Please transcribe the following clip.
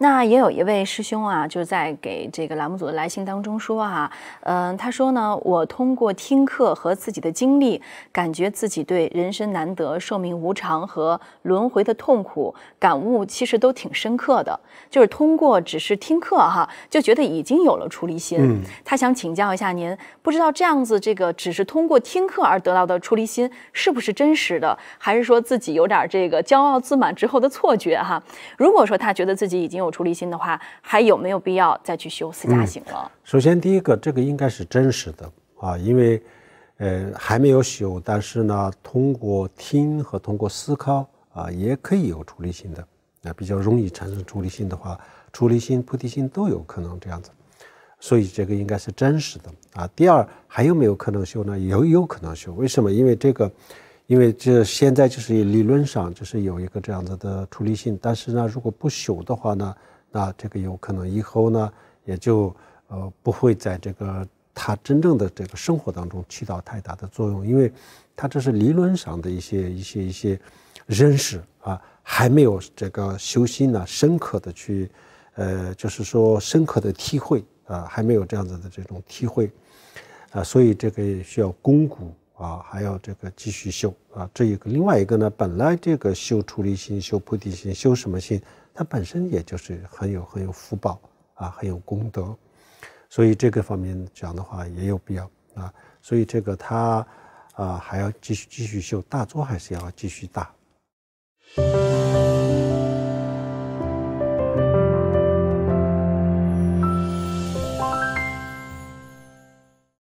那也有一位师兄啊，就在给这个栏目组的来信当中说哈，嗯，他说呢，我通过听课和自己的经历，感觉自己对人生难得、寿命无常和轮回的痛苦感悟，其实都挺深刻的。就是通过只是听课哈，就觉得已经有了出离心。他想请教一下您，不知道这样子这个只是通过听课而得到的出离心是不是真实的，还是说自己有点这个骄傲自满之后的错觉哈？如果说他觉得自己已经有。有出离心的话，还有没有必要再去修四加行了？首先，第一个，这个应该是真实的啊，因为，呃，还没有修，但是呢，通过听和通过思考啊，也可以有出离心的啊，比较容易产生出离心的话，出离心、菩提心都有可能这样子，所以这个应该是真实的啊。第二，还有没有可能修呢？有，有可能修。为什么？因为这个。因为这现在就是理论上就是有一个这样子的处理性，但是呢，如果不修的话呢，那这个有可能以后呢也就呃不会在这个他真正的这个生活当中起到太大的作用，因为他这是理论上的一些一些一些认识啊，还没有这个修心呢，深刻的去呃就是说深刻的体会啊，还没有这样子的这种体会啊，所以这个需要巩固。啊，还要这个继续修啊，这一个另外一个呢，本来这个修出离心、修菩提心、修什么心，它本身也就是很有很有福报啊，很有功德，所以这个方面讲的话也有必要啊，所以这个他啊还要继续继续修，大作还是要继续大。